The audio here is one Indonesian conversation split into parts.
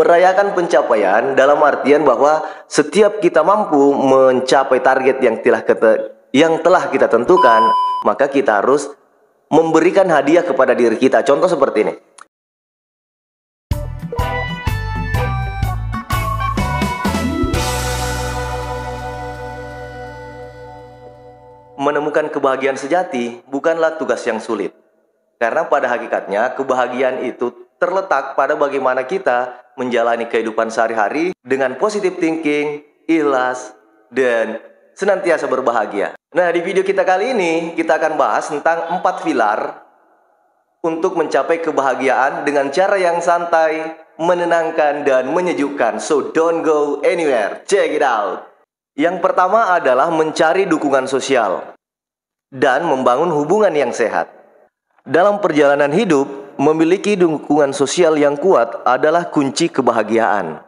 merayakan pencapaian dalam artian bahwa setiap kita mampu mencapai target yang telah kita, yang telah kita tentukan, maka kita harus memberikan hadiah kepada diri kita. Contoh seperti ini. Menemukan kebahagiaan sejati bukanlah tugas yang sulit. Karena pada hakikatnya kebahagiaan itu terletak pada bagaimana kita menjalani kehidupan sehari-hari dengan positif thinking, ikhlas, dan senantiasa berbahagia. Nah, di video kita kali ini kita akan bahas tentang empat pilar untuk mencapai kebahagiaan dengan cara yang santai, menenangkan, dan menyejukkan. So, don't go anywhere. Check it out. Yang pertama adalah mencari dukungan sosial dan membangun hubungan yang sehat. Dalam perjalanan hidup, memiliki dukungan sosial yang kuat adalah kunci kebahagiaan.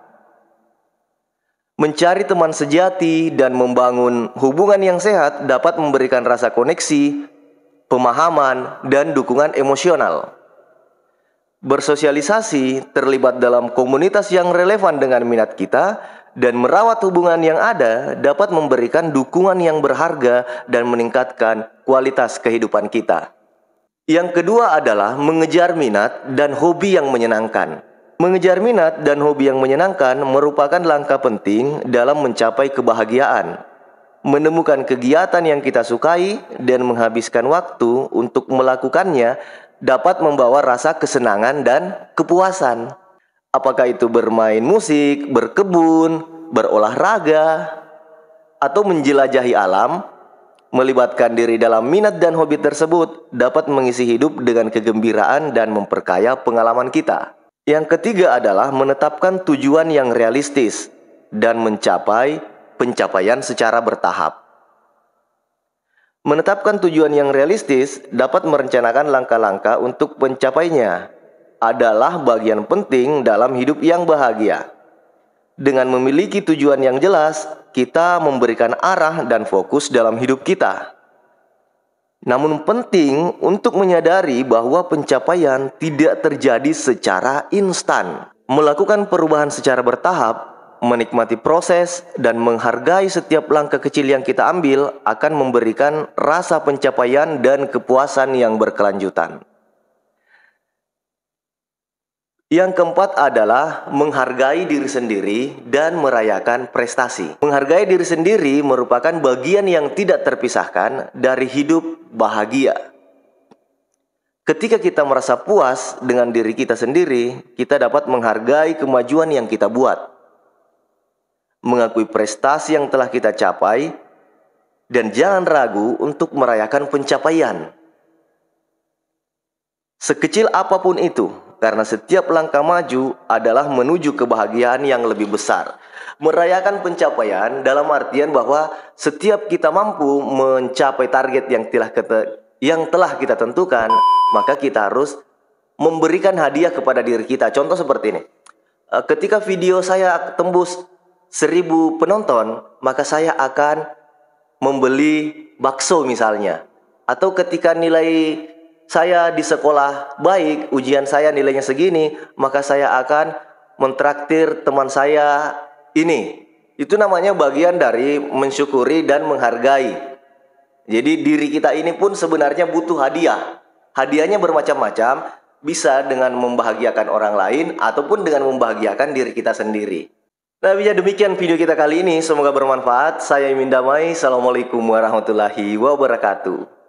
Mencari teman sejati dan membangun hubungan yang sehat dapat memberikan rasa koneksi, pemahaman, dan dukungan emosional. Bersosialisasi terlibat dalam komunitas yang relevan dengan minat kita dan merawat hubungan yang ada dapat memberikan dukungan yang berharga dan meningkatkan kualitas kehidupan kita. Yang kedua adalah mengejar minat dan hobi yang menyenangkan. Mengejar minat dan hobi yang menyenangkan merupakan langkah penting dalam mencapai kebahagiaan. Menemukan kegiatan yang kita sukai dan menghabiskan waktu untuk melakukannya dapat membawa rasa kesenangan dan kepuasan. Apakah itu bermain musik, berkebun, berolahraga, atau menjelajahi alam, Melibatkan diri dalam minat dan hobi tersebut dapat mengisi hidup dengan kegembiraan dan memperkaya pengalaman kita. Yang ketiga adalah menetapkan tujuan yang realistis dan mencapai pencapaian secara bertahap. Menetapkan tujuan yang realistis dapat merencanakan langkah-langkah untuk pencapainya adalah bagian penting dalam hidup yang bahagia. Dengan memiliki tujuan yang jelas, kita memberikan arah dan fokus dalam hidup kita. Namun, penting untuk menyadari bahwa pencapaian tidak terjadi secara instan. Melakukan perubahan secara bertahap, menikmati proses, dan menghargai setiap langkah kecil yang kita ambil akan memberikan rasa pencapaian dan kepuasan yang berkelanjutan. Yang keempat adalah menghargai diri sendiri dan merayakan prestasi. Menghargai diri sendiri merupakan bagian yang tidak terpisahkan dari hidup bahagia. Ketika kita merasa puas dengan diri kita sendiri, kita dapat menghargai kemajuan yang kita buat, mengakui prestasi yang telah kita capai, dan jangan ragu untuk merayakan pencapaian. Sekecil apapun itu, karena setiap langkah maju adalah menuju kebahagiaan yang lebih besar. Merayakan pencapaian dalam artian bahwa setiap kita mampu mencapai target yang telah kita, yang telah kita tentukan, maka kita harus memberikan hadiah kepada diri kita. Contoh seperti ini. Eh, ketika video saya tembus 1000 penonton, maka saya akan membeli bakso misalnya. Atau ketika nilai saya di sekolah baik, ujian saya nilainya segini, maka saya akan mentraktir teman saya ini. Itu namanya bagian dari mensyukuri dan menghargai. Jadi diri kita ini pun sebenarnya butuh hadiah. Hadiahnya bermacam-macam, bisa dengan membahagiakan orang lain ataupun dengan membahagiakan diri kita sendiri. Nah, bisa demikian video kita kali ini. Semoga bermanfaat. Saya Imin Damai. Assalamualaikum warahmatullahi wabarakatuh.